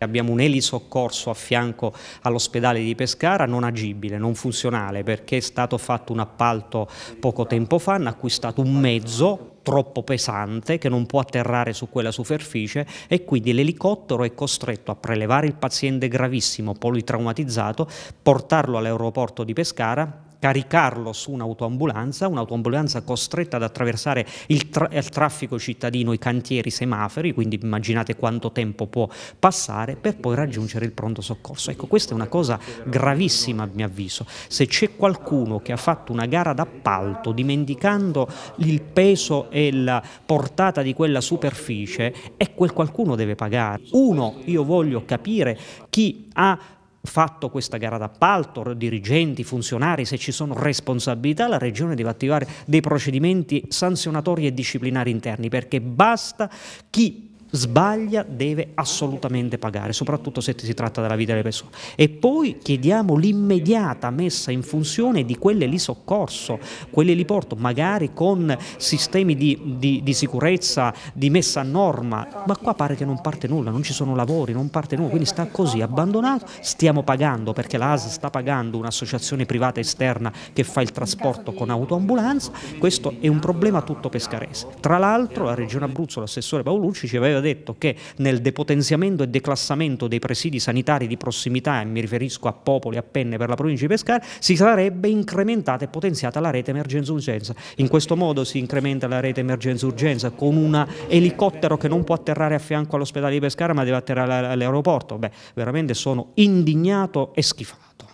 Abbiamo un elisoccorso a fianco all'ospedale di Pescara, non agibile, non funzionale, perché è stato fatto un appalto poco tempo fa, hanno acquistato un mezzo troppo pesante che non può atterrare su quella superficie e quindi l'elicottero è costretto a prelevare il paziente gravissimo, politraumatizzato, portarlo all'aeroporto di Pescara caricarlo su un'autoambulanza, un'autoambulanza costretta ad attraversare il, tra il traffico cittadino, i cantieri, i semafori, quindi immaginate quanto tempo può passare per poi raggiungere il pronto soccorso. Ecco, questa è una cosa gravissima a mio avviso. Se c'è qualcuno che ha fatto una gara d'appalto dimenticando il peso e la portata di quella superficie, e quel qualcuno deve pagare. Uno, io voglio capire chi ha fatto questa gara d'appalto, dirigenti, funzionari, se ci sono responsabilità, la Regione deve attivare dei procedimenti sanzionatori e disciplinari interni, perché basta chi sbaglia deve assolutamente pagare, soprattutto se si tratta della vita delle persone. E poi chiediamo l'immediata messa in funzione di quelle lì soccorso, quelle lì porto, magari con sistemi di, di, di, sicurezza, di messa a norma, ma qua pare che non parte nulla, non ci sono lavori, non parte nulla, quindi sta così abbandonato, stiamo pagando perché l'AS sta pagando un'associazione privata esterna che fa il trasporto con autoambulanza, questo è un problema tutto pescarese. Tra l'altro la Regione Abruzzo, l'assessore Paolucci ci aveva aveva detto che nel depotenziamento e declassamento dei presidi sanitari di prossimità, e mi riferisco a Popoli, a Penne per la provincia di Pescara, si sarebbe incrementata e potenziata la rete emergenza-urgenza. In questo modo si incrementa la rete emergenza-urgenza con un elicottero che non può atterrare a fianco all'ospedale di Pescara ma deve atterrare all'aeroporto. Beh, veramente sono indignato e schifato.